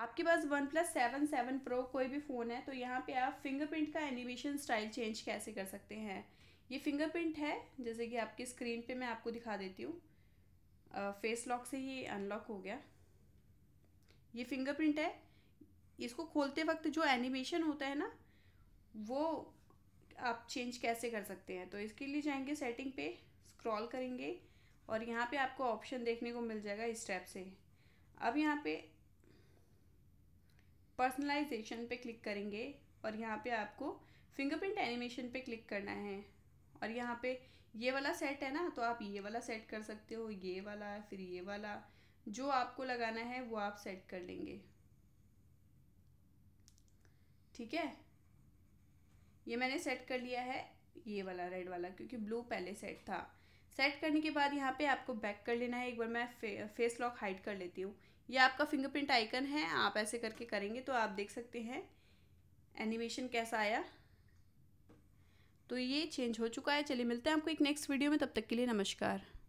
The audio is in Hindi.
आपके पास OnePlus seven seven pro कोई भी फ़ोन है तो यहाँ पे आप फिंगरप्रिंट का एनिमेशन स्टाइल चेंज कैसे कर सकते हैं ये फिंगरप्रिंट है जैसे कि आपकी स्क्रीन पे मैं आपको दिखा देती हूँ फेस लॉक से ही अनलॉक हो गया ये फिंगरप्रिंट है इसको खोलते वक्त जो एनिमेशन होता है ना वो आप चेंज कैसे कर सकते हैं तो इसके लिए जाएंगे सेटिंग पे स्क्रॉल करेंगे और यहाँ पे आपको ऑप्शन देखने को मिल जाएगा इस टैप से अब यहाँ पे पर्सनलाइजेशन पे क्लिक करेंगे और यहाँ पे आपको फिंगरप्रिंट एनिमेशन पे क्लिक करना है और यहाँ पे ये वाला सेट है ना तो आप ये वाला सेट कर सकते हो ये वाला फिर ये वाला जो आपको लगाना है वो आप सेट कर लेंगे ठीक है ये मैंने सेट कर लिया है ये वाला रेड वाला क्योंकि ब्लू पहले सेट था सेट करने के बाद यहाँ पे आपको बैक कर लेना है एक बार मैं फे, फेस लॉक हाइड कर लेती हूँ ये आपका फिंगरप्रिंट आइकन है आप ऐसे करके करेंगे तो आप देख सकते हैं एनिमेशन कैसा आया तो ये चेंज हो चुका है चलिए मिलते हैं आपको एक नेक्स्ट वीडियो में तब तक के लिए नमस्कार